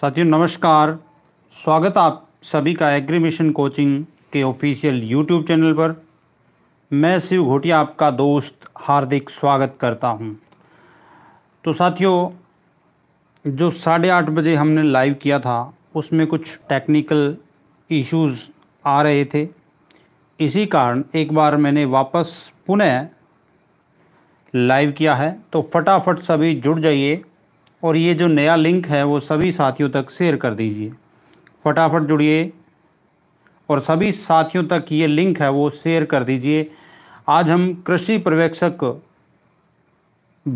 साथियों नमस्कार स्वागत आप सभी का एग्री मिशन कोचिंग के ऑफिशियल यूट्यूब चैनल पर मैं शिव घोटिया आपका दोस्त हार्दिक स्वागत करता हूं तो साथियों जो साढ़े आठ बजे हमने लाइव किया था उसमें कुछ टेक्निकल इश्यूज आ रहे थे इसी कारण एक बार मैंने वापस पुनः लाइव किया है तो फटाफट सभी जुड़ जाइए और ये जो नया लिंक है वो सभी साथियों तक शेयर कर दीजिए फटाफट जुड़िए और सभी साथियों तक ये लिंक है वो शेयर कर दीजिए आज हम कृषि पर्यवेक्षक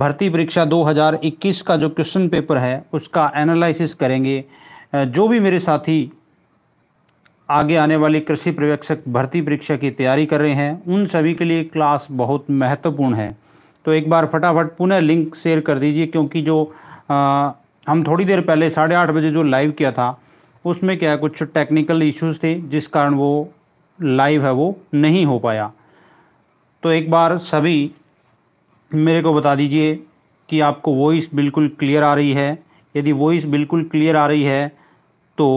भर्ती परीक्षा 2021 का जो क्वेश्चन पेपर है उसका एनालिसिस करेंगे जो भी मेरे साथी आगे आने वाली कृषि पर्यवेक्षक भर्ती परीक्षा की तैयारी कर रहे हैं उन सभी के लिए क्लास बहुत महत्वपूर्ण है तो एक बार फटाफट पुनः लिंक शेयर कर दीजिए क्योंकि जो हम थोड़ी देर पहले साढ़े आठ बजे जो लाइव किया था उसमें क्या है कुछ टेक्निकल इश्यूज थे जिस कारण वो लाइव है वो नहीं हो पाया तो एक बार सभी मेरे को बता दीजिए कि आपको वॉइस बिल्कुल क्लियर आ रही है यदि वॉइस बिल्कुल क्लियर आ रही है तो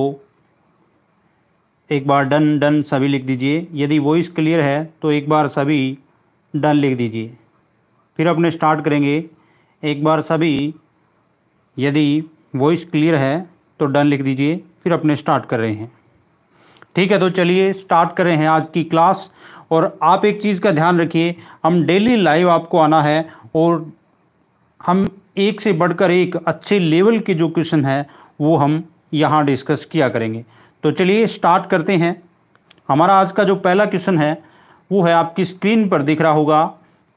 एक बार डन डन सभी लिख दीजिए यदि वॉइस क्लियर है तो एक बार सभी डन लिख दीजिए फिर अपने स्टार्ट करेंगे एक बार सभी यदि वॉइस क्लियर है तो डन लिख दीजिए फिर अपने स्टार्ट कर रहे हैं ठीक है तो चलिए स्टार्ट कर रहे हैं आज की क्लास और आप एक चीज़ का ध्यान रखिए हम डेली लाइव आपको आना है और हम एक से बढ़कर एक अच्छे लेवल के जो क्वेश्चन है वो हम यहाँ डिस्कस किया करेंगे तो चलिए स्टार्ट करते हैं हमारा आज का जो पहला क्वेश्चन है वो है आपकी स्क्रीन पर दिख रहा होगा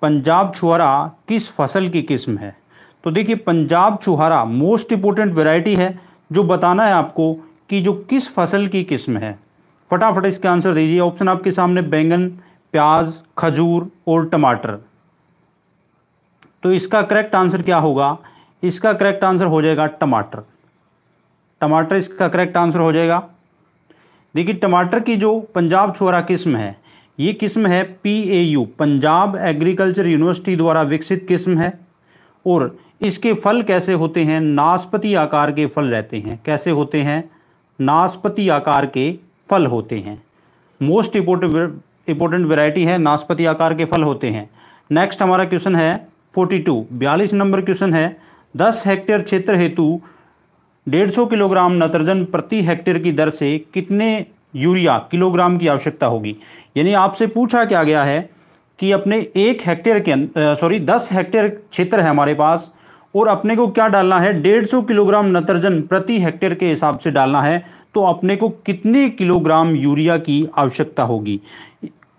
पंजाब छुआरा किस फसल की किस्म है तो देखिए पंजाब छुहारा मोस्ट इंपोर्टेंट वेराइटी है जो बताना है आपको कि जो किस फसल की किस्म है फटाफट इसके आंसर दीजिए ऑप्शन आपके सामने बैंगन प्याज खजूर और टमाटर तो इसका करेक्ट आंसर क्या होगा इसका करेक्ट आंसर हो जाएगा टमाटर टमाटर इसका करेक्ट आंसर हो जाएगा देखिए टमाटर की जो पंजाब छोरा किस्म है ये किस्म है P A U Punjab agriculture university द्वारा विकसित किस्म है और इसके फल कैसे होते हैं नाशपति आकार के फल रहते हैं कैसे होते हैं नाशपति आकार के फल होते हैं मोस्ट इम्पोर्टेंट इंपॉर्टेंट वेराइटी है नाशपति आकार के फल होते हैं नेक्स्ट हमारा क्वेश्चन है फोर्टी टू बयालीस नंबर क्वेश्चन है दस हेक्टेयर क्षेत्र हेतु डेढ़ सौ किलोग्राम नतर्जन प्रति हेक्टेयर की दर से कितने यूरिया किलोग्राम की आवश्यकता होगी यानी आपसे पूछा क्या गया है कि अपने एक हेक्टेयर के सॉरी अं, दस हेक्टेयर क्षेत्र है हमारे पास और अपने को क्या डालना है डेढ़ सौ किलोग्राम नत्रजन प्रति हेक्टेयर के हिसाब से डालना है तो अपने को कितने किलोग्राम यूरिया की आवश्यकता होगी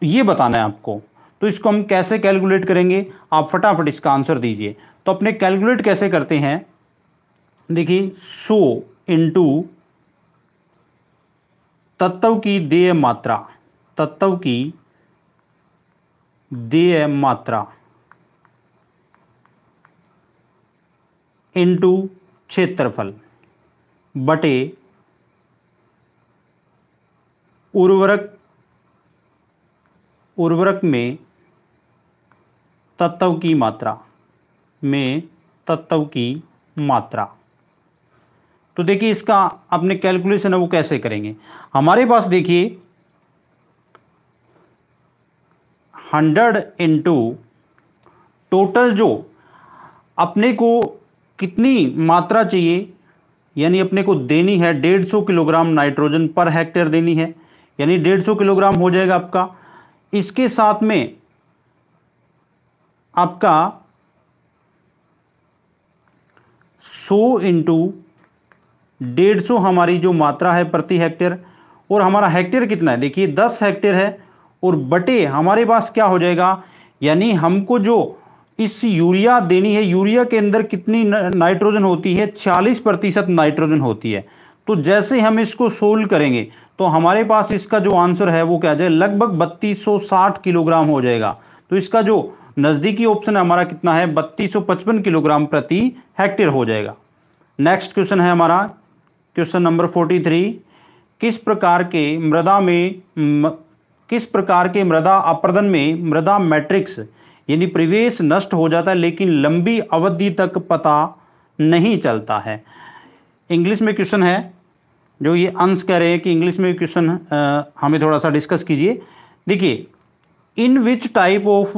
ये बताना है आपको तो इसको हम कैसे कैलकुलेट करेंगे आप फटाफट इसका आंसर दीजिए तो अपने कैलकुलेट कैसे करते हैं देखिए सो इंटू तत्व की देय मात्रा तत्व की देय मात्रा इंटू क्षेत्रफल बटे उर्वरक उर्वरक में तत्व की मात्रा में तत्व की मात्रा तो देखिए इसका अपने कैलकुलेशन है वो कैसे करेंगे हमारे पास देखिए हंड्रेड इंटू टोटल जो अपने को कितनी मात्रा चाहिए यानी अपने को देनी है डेढ़ सौ किलोग्राम नाइट्रोजन पर हेक्टेयर देनी है यानी डेढ़ सौ किलोग्राम हो जाएगा आपका इसके साथ में आपका सो इंटू डेढ़ सौ हमारी जो मात्रा है प्रति हेक्टेयर और हमारा हेक्टेयर कितना है देखिए दस हेक्टेयर है और बटे हमारे पास क्या हो जाएगा यानी हमको जो इस यूरिया देनी है यूरिया के अंदर कितनी नाइट्रोजन होती है 40 प्रतिशत नाइट्रोजन होती है तो जैसे हम इसको सोल्व करेंगे तो हमारे पास इसका जो आंसर है वो क्या जाए लगभग 3260 किलोग्राम हो जाएगा तो इसका जो नज़दीकी ऑप्शन हमारा कितना है 3255 किलोग्राम प्रति हेक्टेयर हो जाएगा नेक्स्ट क्वेश्चन है हमारा क्वेश्चन नंबर थ्री किस प्रकार के मृदा में किस प्रकार के मृदा अपर्दन में मृदा मैट्रिक्स यानी प्रवेश नष्ट हो जाता है लेकिन लंबी अवधि तक पता नहीं चलता है इंग्लिश में क्वेश्चन है जो ये अंश कह रहे हैं कि इंग्लिश में क्वेश्चन हमें थोड़ा सा डिस्कस कीजिए देखिए in which type of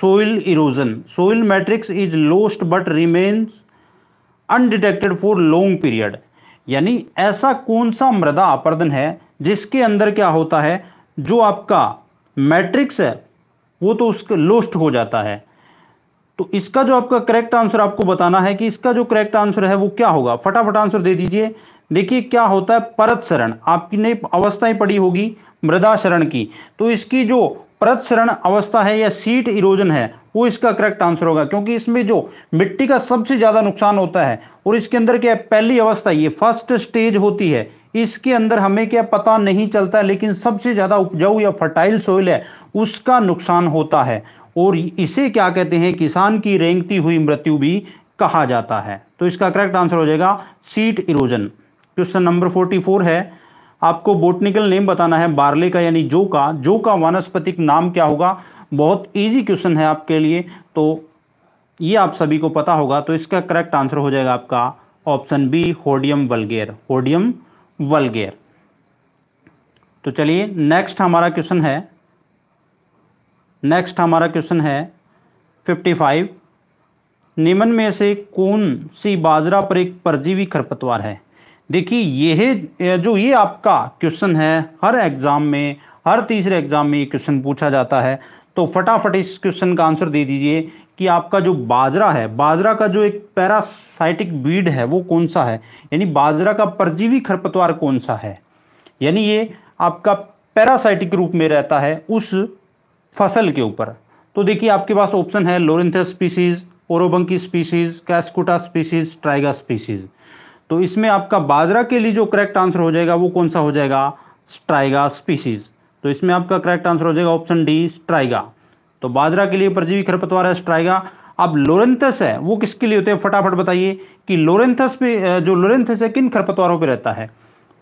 soil erosion soil matrix is lost but remains undetected for long period यानी ऐसा कौन सा मृदा अपर्दन है जिसके अंदर क्या होता है जो आपका मैट्रिक्स है वो तो उसका लोस्ट हो जाता है तो इसका जो आपका करेक्ट आंसर आपको बताना है कि इसका जो करेक्ट आंसर है वो क्या होगा फटाफट आंसर दे दीजिए देखिए क्या होता है परत शरण आपकी नई अवस्थाएं पड़ी होगी मृदा शरण की तो इसकी जो परत शरण अवस्था है या सीट इरोजन है वो इसका करेक्ट आंसर होगा क्योंकि इसमें जो मिट्टी का सबसे ज़्यादा नुकसान होता है और इसके अंदर क्या पहली अवस्था ये फर्स्ट स्टेज होती है इसके अंदर हमें क्या पता नहीं चलता लेकिन सबसे ज़्यादा उपजाऊ या फर्टाइल सोइल है उसका नुकसान होता है और इसे क्या कहते हैं किसान की रेंगती हुई मृत्यु भी कहा जाता है तो इसका करेक्ट आंसर हो जाएगा sheet erosion question number forty four है आपको बोटनिकल नेम बताना है बार्ले का यानी जो का जो का वनस्पतिक नाम क्या होगा बहुत इजी क्वेश्चन है आपके लिए तो ये आप सभी को पता होगा तो इसका करेक्ट आंसर हो जाएगा आपका ऑप्शन बी होडियम वलगेर होडियम वलगेयर तो चलिए नेक्स्ट हमारा क्वेश्चन है नेक्स्ट हमारा क्वेश्चन है फिफ्टी फाइव निम्न में से कौन सी बाजरा पर एक परजीवी खरपतवार है देखिए यह जो ये आपका क्वेश्चन है हर एग्ज़ाम में हर तीसरे एग्ज़ाम में ये क्वेश्चन पूछा जाता है तो फटाफट इस क्वेश्चन का आंसर दे दीजिए कि आपका जो बाजरा है बाजरा का जो एक पैरासाइटिक वीड है वो कौन सा है यानी बाजरा का परजीवी खरपतवार कौन सा है यानी ये आपका पैरासाइटिक रूप में रहता है उस फसल के ऊपर तो देखिए आपके पास ऑप्शन है Loranthus species Orobanche species Cuscuta species Striga species तो इसमें आपका बाजरा के लिए जो करेक्ट आंसर हो जाएगा वो कौन सा हो जाएगा स्ट्राइगा स्पीसीज़ तो इसमें आपका करेक्ट आंसर हो जाएगा ऑप्शन डी स्ट्राइगा तो बाजरा के लिए परजीवी खरपतवार है स्ट्राइगा अब लोरेंथस है वो किसके लिए होते हैं फटाफट बताइए कि लोरेंथस पे जो लोरेंथस है किन खरपतवारों पे रहता है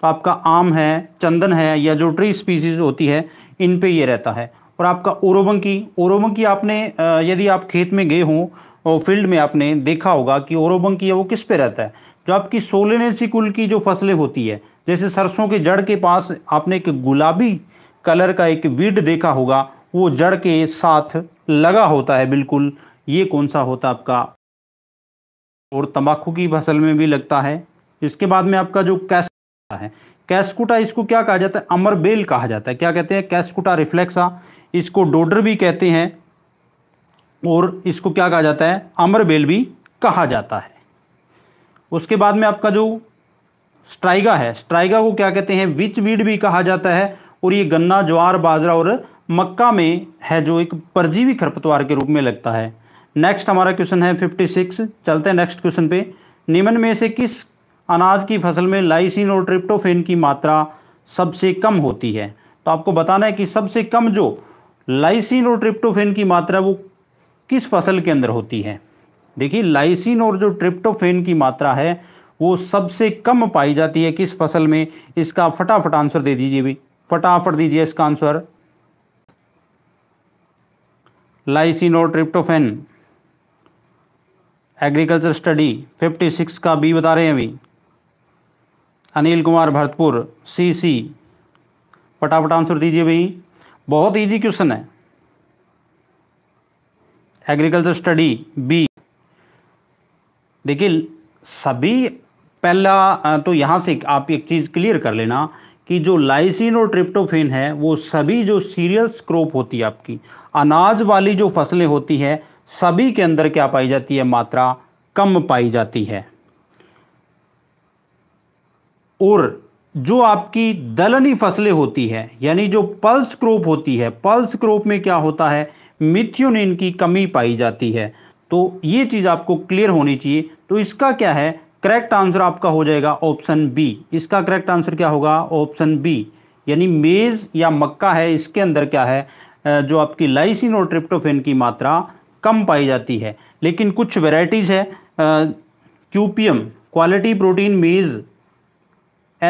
तो आपका आम है चंदन है या जो ट्री स्पीसीज होती है इन पे ये रहता है और आपका ओरोबंकी ओरोबंकी आपने यदि आप खेत में गए हों और फील्ड में आपने देखा होगा कि ओरोबंकी है वो किस पे रहता है जो आपकी सोलेनेसी कुल की जो फसलें होती है जैसे सरसों के जड़ के पास आपने एक गुलाबी कलर का एक वीड देखा होगा वो जड़ के साथ लगा होता है बिल्कुल ये कौन सा होता है आपका और तंबाकू की फसल में भी लगता है इसके बाद में आपका जो कैस्कुटा है कैसकुटा इसको क्या कहा जाता है अमरबेल कहा जाता है क्या कहते हैं कैसकुटा रिफ्लेक्सा इसको डोडर भी कहते हैं और इसको क्या कहा जाता है अमरबेल भी कहा जाता है उसके बाद में आपका जो स्ट्राइगा है स्ट्राइगा को क्या कहते हैं विच वीड भी कहा जाता है और ये गन्ना ज्वार बाजरा और मक्का में है जो एक परजीवी खरपतवार के रूप में लगता है नेक्स्ट हमारा क्वेश्चन है फिफ्टी सिक्स चलते हैं नेक्स्ट क्वेश्चन पे निम्न में से किस अनाज की फसल में लाइसिन और ट्रिप्टोफेन की मात्रा सबसे कम होती है तो आपको बताना है कि सबसे कम जो लाइसिन और ट्रिप्टोफेन की मात्रा वो किस फसल के अंदर होती है देखिए लाइसिन और जो ट्रिप्टोफेन की मात्रा है वो सबसे कम पाई जाती है किस फसल में इसका फटाफट आंसर दे दीजिए भी फटाफट दीजिए इसका आंसर लाइसिन और ट्रिप्टोफेन एग्रीकल्चर स्टडी 56 का बी बता रहे हैं अभी अनिल कुमार भरतपुर सी सी फटाफट आंसर दीजिए भाई बहुत इजी क्वेश्चन है एग्रीकल्चर स्टडी बी देखिए सभी पहला तो यहाँ से आप एक चीज़ क्लियर कर लेना कि जो लाइसिन और ट्रिप्टोफेन है वो सभी जो सीरियल्स क्रॉप होती है आपकी अनाज वाली जो फसलें होती है सभी के अंदर क्या पाई जाती है मात्रा कम पाई जाती है और जो आपकी दलनी फसलें होती है यानी जो पल्स क्रॉप होती है पल्स क्रॉप में क्या होता है मिथ्योनिन की कमी पाई जाती है तो ये चीज़ आपको क्लियर होनी चाहिए तो इसका क्या है करेक्ट आंसर आपका हो जाएगा ऑप्शन बी इसका करेक्ट आंसर क्या होगा ऑप्शन बी यानी मेज़ या मक्का है इसके अंदर क्या है जो आपकी लाइसिन और ट्रिप्टोफेन की मात्रा कम पाई जाती है लेकिन कुछ वेराइटीज़ है QPM quality protein maize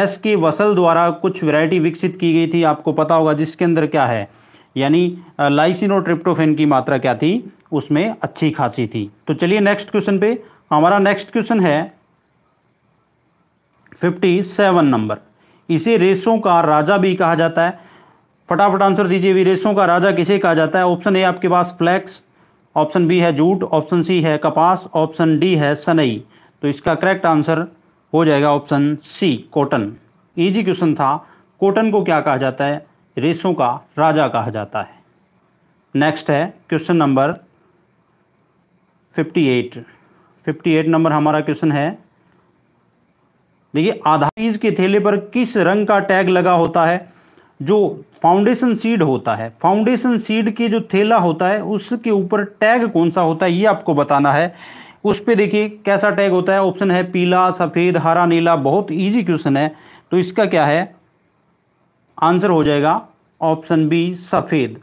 S K Vasal द्वारा कुछ वेराइटी विकसित की गई थी आपको पता होगा जिसके अंदर क्या है यानी लाइसिन और ट्रिप्टोफेन की मात्रा क्या थी उसमें अच्छी खासी थी तो चलिए नेक्स्ट क्वेश्चन पे हमारा नेक्स्ट क्वेश्चन है फिफ्टी सेवन नंबर इसे रेसों का राजा भी कहा जाता है फटाफट आंसर दीजिए भी रेसों का राजा किसे कहा जाता है ऑप्शन ए आपके पास फ्लैक्स ऑप्शन बी है जूट ऑप्शन सी है कपास ऑप्शन डी है सनई तो इसका करेक्ट आंसर हो जाएगा option C cotton easy question था कॉटन को क्या कहा जाता है रेसों का राजा कहा जाता है नेक्स्ट है क्वेश्चन नंबर 58 58 नंबर हमारा क्वेश्चन है देखिए बीज के थैले पर किस रंग का टैग लगा होता है जो फाउंडेशन सीड होता है फाउंडेशन सीड के जो थैला होता है उसके ऊपर टैग कौन सा होता है ये आपको बताना है उस पर देखिए कैसा टैग होता है ऑप्शन है पीला सफ़ेद हरा नीला बहुत इजी क्वेश्चन है तो इसका क्या है आंसर हो जाएगा ऑप्शन बी सफ़ेद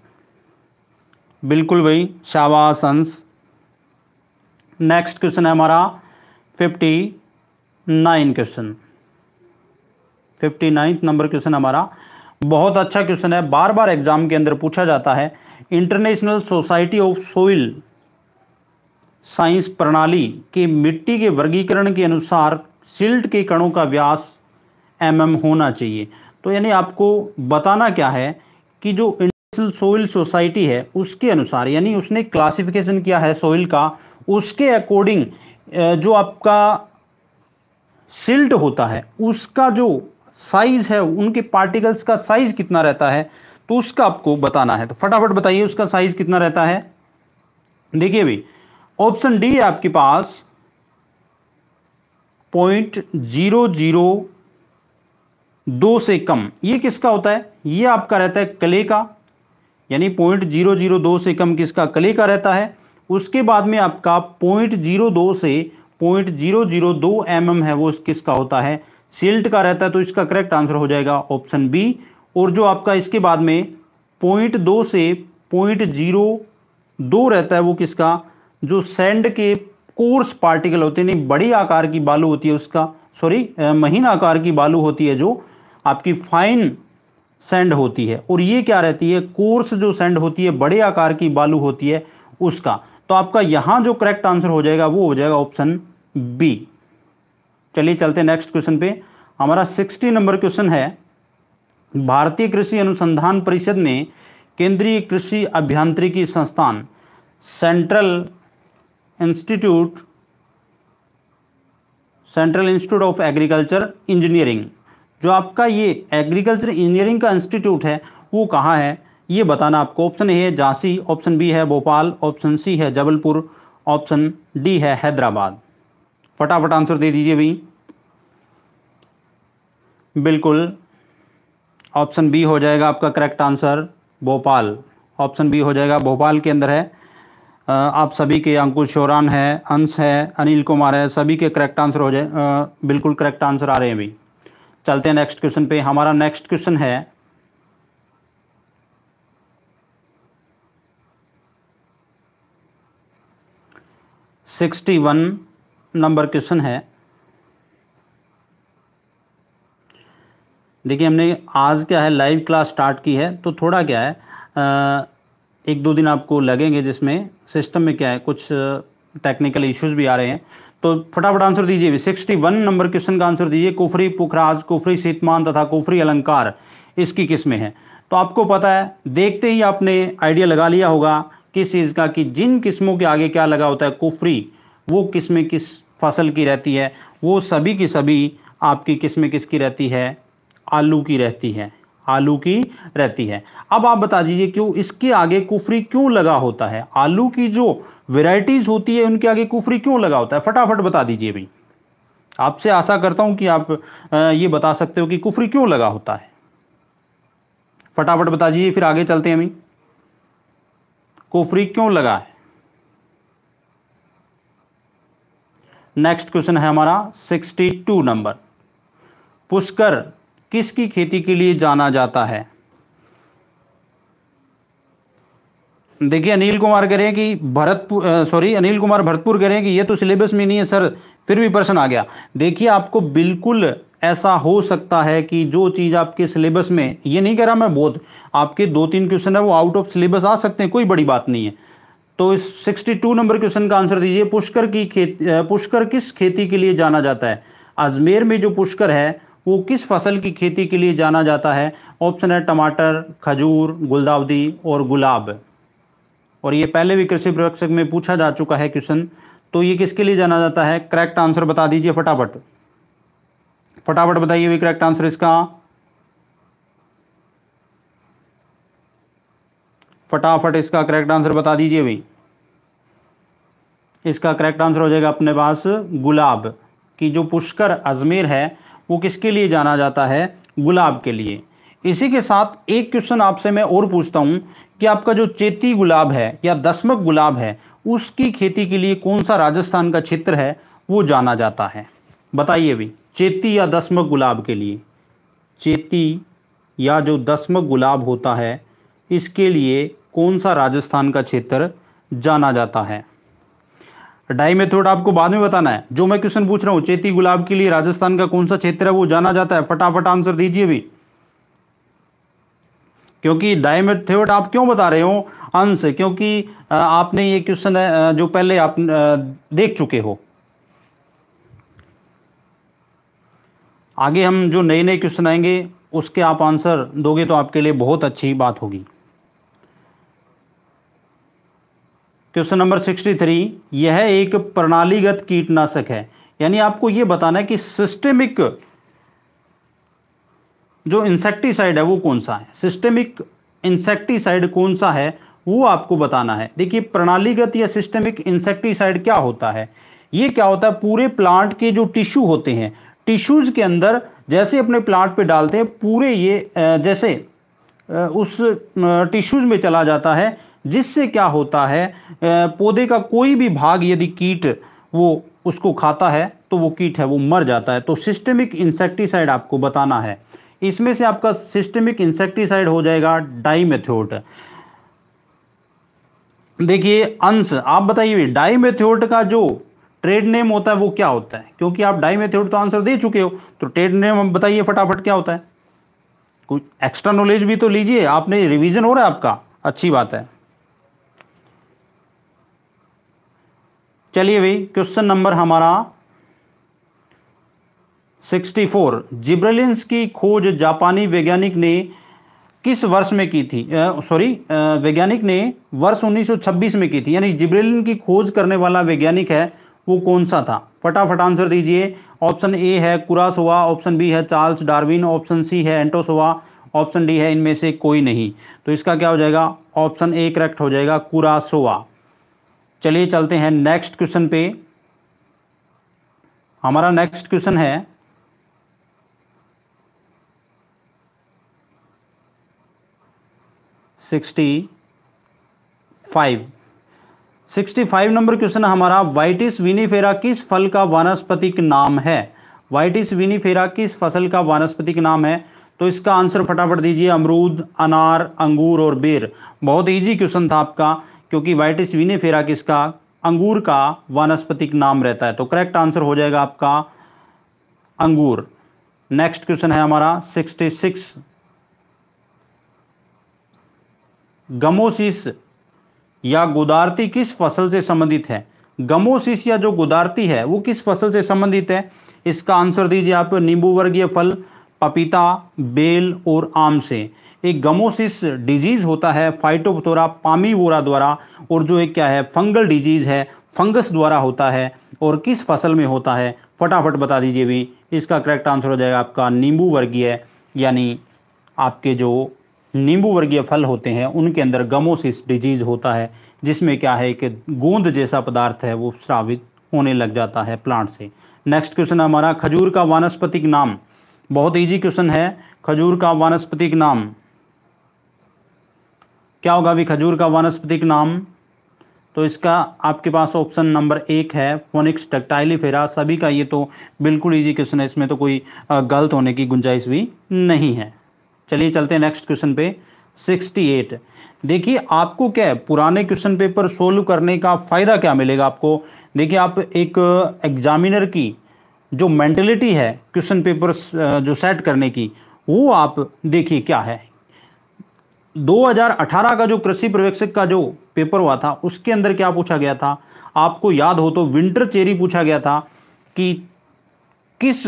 बिल्कुल भाई शाबाश अंश नेक्स्ट क्वेश्चन है हमारा fifty nine question fifty ninth number question हमारा बहुत अच्छा क्वेश्चन है बार बार एग्जाम के अंदर पूछा जाता है international society of soil science प्रणाली के मिट्टी के वर्गीकरण के अनुसार सिल्ट के कणों का व्यास एम mm होना चाहिए तो यानी आपको बताना क्या है कि जो इंटरनेशनल सोइल सोसाइटी है उसके अनुसार यानी उसने क्लासिफिकेशन किया है सोइल का उसके अकॉर्डिंग जो आपका सिल्ट होता है उसका जो साइज है उनके पार्टिकल्स का साइज कितना रहता है तो उसका आपको बताना है तो फटाफट बताइए उसका साइज कितना रहता है देखिए भाई ऑप्शन डी है आपके पास पॉइंट जीरो जीरो दो से कम ये किसका होता है ये आपका रहता है कले का यानी पॉइंट जीरो जीरो दो से कम किसका कले का रहता है उसके बाद में आपका पॉइंट जीरो दो से पॉइंट जीरो जीरो दो एम mm एम है वो किसका होता है सिल्ट का रहता है तो इसका करेक्ट आंसर हो जाएगा ऑप्शन बी और जो आपका इसके बाद में पॉइंट दो से पॉइंट जीरो दो रहता है वो किसका जो सैंड के कोर्स पार्टिकल होते हैं बड़ी आकार की बालू होती है उसका सॉरी महीन आकार की बालू होती है जो आपकी फाइन सैंड होती है और ये क्या रहती है कोर्स जो सैंड होती है बड़े आकार की बालू होती है उसका तो आपका यहाँ जो करेक्ट आंसर हो जाएगा वो हो जाएगा ऑप्शन बी चलिए चलते नेक्स्ट क्वेश्चन पे हमारा सिक्सटी नंबर क्वेश्चन है भारतीय कृषि अनुसंधान परिषद ने केंद्रीय कृषि अभियांत्रिकी संस्थान central institute central institute of agriculture engineering जो आपका ये एग्रीकल्चर इंजीनियरिंग का इंस्टीट्यूट है वो कहाँ है ये बताना आपको ऑप्शन ए है झांसी ऑप्शन बी है भोपाल ऑप्शन सी है जबलपुर ऑप्शन डी है हैदराबाद फटाफट आंसर दे दीजिए भाई बिल्कुल ऑप्शन बी हो जाएगा आपका correct answer Bhopal option B हो जाएगा भोपाल के अंदर है आप सभी के अंकुश शोरान है अंश है अनिल कुमार है सभी के करेक्ट आंसर हो जाए आ, बिल्कुल करेक्ट आंसर आ रहे हैं भाई चलते हैं नेक्स्ट क्वेश्चन पे हमारा नेक्स्ट क्वेश्चन है सिक्सटी वन नंबर क्वेश्चन है देखिए हमने आज क्या है लाइव क्लास स्टार्ट की है तो थोड़ा क्या है आ, एक दो दिन आपको लगेंगे जिसमें सिस्टम में क्या है कुछ टेक्निकल इश्यूज भी आ रहे हैं तो फटाफट आंसर दीजिए सिक्सटी वन नंबर क्वेश्चन का आंसर दीजिए कुफरी पुखराज कुफरी शीतमान तथा कुफरी अलंकार इसकी किस्में हैं तो आपको पता है देखते ही आपने आइडिया लगा लिया होगा किस चीज़ का कि जिन किस्मों के आगे क्या लगा होता है कुफरी वो किस में किस फसल की रहती है वो सभी की सभी आपकी किस में किसकी रहती है आलू की रहती है आलू की रहती है अब आप बता दीजिए क्यों इसके आगे कुफरी क्यों लगा होता है आलू की जो वेराइटीज़ होती है उनके आगे कुफरी क्यों लगा होता है फटाफट बता दीजिए भाई आपसे आशा करता हूं कि आप ये बता सकते हो कि कुफरी क्यों लगा होता है फटाफट बता दीजिए फिर आगे चलते हैं भाई कुफरी क्यों लगा है नेक्स्ट क्वेश्चन है हमारा 62 नंबर पुष्कर किसकी खेती के लिए जाना जाता है देखिए अनिल कुमार कह रहे हैं कि भरतपुर सॉरी अनिल कुमार भरतपुर कह रहे हैं कि ये तो सिलेबस में नहीं है सर फिर भी प्रश्न आ गया देखिए आपको बिल्कुल ऐसा हो सकता है कि जो चीज़ आपके सिलेबस में ये नहीं कह रहा मैं बहुत आपके दो तीन क्वेश्चन है वो आउट ऑफ सिलेबस आ सकते हैं कोई बड़ी बात नहीं है तो इस 62 नंबर क्वेश्चन का आंसर दीजिए पुष्कर की खेत पुष्कर किस खेती के लिए जाना जाता है अजमेर में जो पुष्कर है वो किस फसल की खेती के लिए जाना जाता है ऑप्शन है टमाटर खजूर गुलदावदी और गुलाब और ये पहले भी कृषि प्रवेक्षक में पूछा जा चुका है क्वेश्चन तो ये किसके लिए जाना जाता है करेक्ट आंसर बता दीजिए फटाफट फटाफट बताइए भी करेक्ट आंसर इसका फटाफट इसका करेक्ट आंसर बता दीजिए भाई इसका करेक्ट आंसर हो जाएगा अपने पास गुलाब कि जो पुष्कर अजमेर है वो किसके लिए जाना जाता है गुलाब के लिए इसी के साथ एक क्वेश्चन आपसे मैं और पूछता हूँ कि आपका जो चेती गुलाब है या दसमक गुलाब है उसकी खेती के लिए कौन सा राजस्थान का क्षेत्र है वो जाना जाता है बताइए भी चेती या दसमक गुलाब के लिए चेती या जो दसमक गुलाब होता है इसके लिए कौन सा राजस्थान का क्षेत्र जाना जाता है डाई मेथड आपको बाद में बताना है जो मैं क्वेश्चन पूछ रहा हूँ चेती गुलाब के लिए राजस्थान का कौन सा क्षेत्र है वो जाना जाता है फटाफट आंसर दीजिए भी क्योंकि डायमेथेट आप क्यों बता रहे हो अंश क्योंकि आपने ये क्वेश्चन जो पहले आप देख चुके हो आगे हम जो नए नए क्वेश्चन आएंगे उसके आप आंसर दोगे तो आपके लिए बहुत अच्छी बात होगी क्वेश्चन नंबर सिक्सटी थ्री यह एक प्रणालीगत कीटनाशक है यानी आपको यह बताना है कि सिस्टेमिक जो इंसेक्टिसाइड है वो कौन सा है सिस्टेमिक इंसेक्टिसाइड कौन सा है वो आपको बताना है देखिए प्रणालीगत या सिस्टेमिक इंसेक्टिसाइड क्या होता है ये क्या होता है पूरे प्लांट के जो टिश्यू होते हैं टिश्यूज़ के अंदर जैसे अपने प्लांट पे डालते हैं पूरे ये जैसे उस टिश्यूज़ में चला जाता है जिससे क्या होता है पौधे का कोई भी भाग यदि कीट वो उसको खाता है तो वो कीट है वो मर जाता है तो सिस्टमिक इंसेक्टिसाइड आपको बताना है इसमें से आपका सिस्टमिक इंसेक्टिसाइड हो जाएगा डाईमेथ्योट देखिए अंश आप बताइए डाईमेथ्योट का जो ट्रेड नेम होता है वो क्या होता है क्योंकि आप डाईमेथ्योट तो आंसर दे चुके हो तो ट्रेड नेम हम बताइए फटाफट क्या होता है कुछ एक्स्ट्रा नॉलेज भी तो लीजिए आपने रिवीजन हो रहा है आपका अच्छी बात है चलिए भाई क्वेश्चन नंबर हमारा 64 जिब्रेलिन्स की खोज जापानी वैज्ञानिक ने किस वर्ष में की थी सॉरी वैज्ञानिक ने वर्ष 1926 में की थी यानी जिब्रेलिन की खोज करने वाला वैज्ञानिक है वो कौन सा था फटाफट आंसर दीजिए ऑप्शन ए है कुरासोवा ऑप्शन बी है चार्ल्स डार्विन ऑप्शन सी है एंटोसोवा ऑप्शन डी है इनमें से कोई नहीं तो इसका क्या हो जाएगा ऑप्शन ए करेक्ट हो जाएगा कुरासोवा चलिए चलते हैं नेक्स्ट क्वेश्चन पे हमारा नेक्स्ट क्वेश्चन है sixty five sixty five number question हमारा वाइटिस विनीफेरा किस फल का वानस्पतिक नाम है वाइटिस विनीफेरा किस फसल का वानस्पतिक नाम है तो इसका आंसर फटाफट दीजिए अमरूद अनार अंगूर और बेर बहुत ईजी क्वेश्चन था आपका क्योंकि वाइटिस विनेफेरा किसका अंगूर का वानस्पतिक नाम रहता है तो करेक्ट आंसर हो जाएगा आपका अंगूर नेक्स्ट क्वेश्चन है हमारा सिक्सटी सिक्स गमोसिस या गुदारती किस फसल से संबंधित है गमोसिस या जो गुदारती है वो किस फसल से संबंधित है इसका आंसर दीजिए आप नींबू वर्गीय फल पपीता बेल और आम से एक गमोसिस डिजीज़ होता है फाइटोपथोरा पामीवोरा द्वारा और जो एक क्या है फंगल डिजीज़ है फंगस द्वारा होता है और किस फसल में होता है फटाफट बता दीजिए भी इसका करेक्ट आंसर हो जाएगा आपका नींबू वर्गीय यानी आपके जो नींबू वर्गीय फल होते हैं उनके अंदर गमोसिस डिजीज़ होता है जिसमें क्या है कि गोंद जैसा पदार्थ है वो श्रावित होने लग जाता है प्लांट से नेक्स्ट क्वेश्चन हमारा खजूर का वानस्पतिक नाम बहुत इजी क्वेश्चन है खजूर का वानस्पतिक नाम क्या होगा अभी खजूर का वनस्पतिक नाम तो इसका आपके पास ऑप्शन नंबर एक है फोनिक्स फेरा सभी का ये तो बिल्कुल इजी क्वेश्चन है इसमें तो कोई गलत होने की गुंजाइश भी नहीं है चलिए चलते हैं नेक्स्ट क्वेश्चन पे 68 देखिए आपको क्या है पुराने क्वेश्चन पेपर सोल्व करने का फ़ायदा क्या मिलेगा आपको देखिए आप एक एग्जामिनर की जो मेंटेलिटी है क्वेश्चन पेपर जो सेट करने की वो आप देखिए क्या है 2018 का जो कृषि पर्यवेक्षक का जो पेपर हुआ था उसके अंदर क्या पूछा गया था आपको याद हो तो विंटर चेरी पूछा गया था कि किस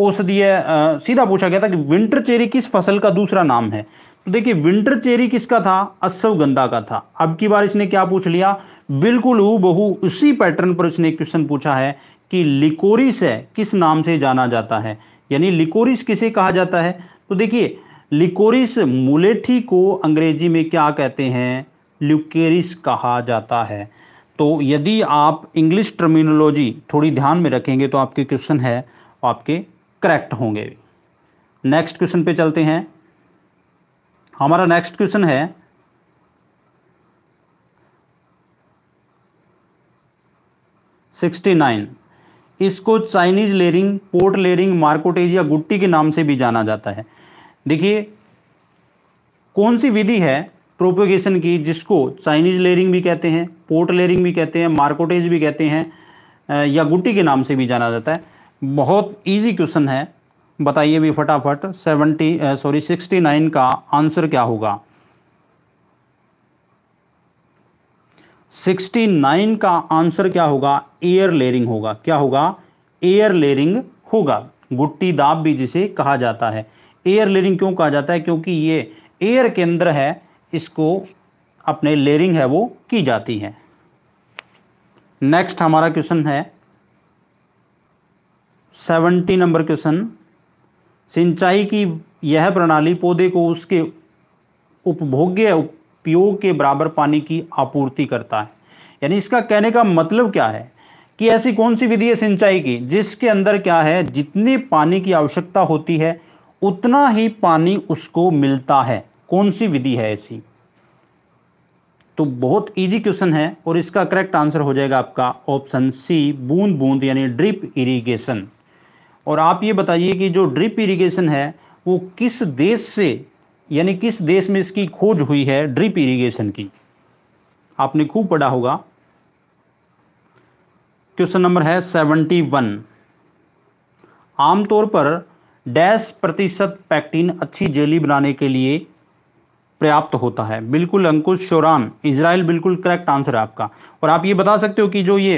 औषधीय सीधा पूछा गया था कि विंटर चेरी किस फसल का दूसरा नाम है तो देखिए विंटर चेरी किसका था अश्वगंधा का था अब की बार इसने क्या पूछ लिया बिल्कुल हु बहु उसी पैटर्न पर इसने क्वेश्चन पूछा है कि लिकोरिस है किस नाम से जाना जाता है यानी लिकोरिस किसे कहा जाता है तो देखिए लिकोरिस मुलेठी को अंग्रेजी में क्या कहते हैं ल्यूकेरिस कहा जाता है तो यदि आप इंग्लिश टर्मिनोलॉजी थोड़ी ध्यान में रखेंगे तो आपके क्वेश्चन है आपके करेक्ट होंगे नेक्स्ट क्वेश्चन पे चलते हैं हमारा नेक्स्ट क्वेश्चन है सिक्सटी नाइन इसको Chinese layering pot layering marcottage या गुट्टी के नाम से भी जाना जाता है देखिए कौन सी विधि है प्रोपोगेशन की जिसको चाइनीज लेयरिंग भी कहते हैं पोर्ट लेयरिंग भी कहते हैं मार्कोटेज भी कहते हैं या गुट्टी के नाम से भी जाना जाता है बहुत इजी क्वेश्चन है बताइए भी फटाफट सेवेंटी सॉरी सिक्सटी नाइन का आंसर क्या होगा सिक्सटी नाइन का आंसर क्या होगा एयर लेयरिंग होगा क्या होगा एयर लेयरिंग होगा गुट्टी दाब भी जिसे कहा जाता है एयर लेयरिंग क्यों कहा जाता है क्योंकि ये एयर के अंदर है इसको अपने लेयरिंग है वो की जाती है नेक्स्ट हमारा क्वेश्चन है सेवेंटी नंबर क्वेश्चन सिंचाई की यह प्रणाली पौधे को उसके उपभोग्य उपयोग के बराबर पानी की आपूर्ति करता है यानी इसका कहने का मतलब क्या है कि ऐसी कौन सी विधि है सिंचाई की जिसके अंदर क्या है जितने पानी की आवश्यकता होती है उतना ही पानी उसको मिलता है कौन सी विधि है ऐसी तो बहुत इजी क्वेश्चन है और इसका करेक्ट आंसर हो जाएगा आपका ऑप्शन सी बूंद बूंद यानी ड्रिप इरिगेशन और आप ये बताइए कि जो ड्रिप इरिगेशन है वो किस देश से यानी किस देश में इसकी खोज हुई है ड्रिप इरिगेशन की आपने खूब पढ़ा होगा क्वेश्चन नंबर है सेवेंटी वन आमतौर पर डैश प्रतिशत पैक्टीन अच्छी जेली बनाने के लिए पर्याप्त होता है बिल्कुल अंकुश शोरान इसराइल बिल्कुल करेक्ट आंसर है आपका और आप ये बता सकते हो कि जो ये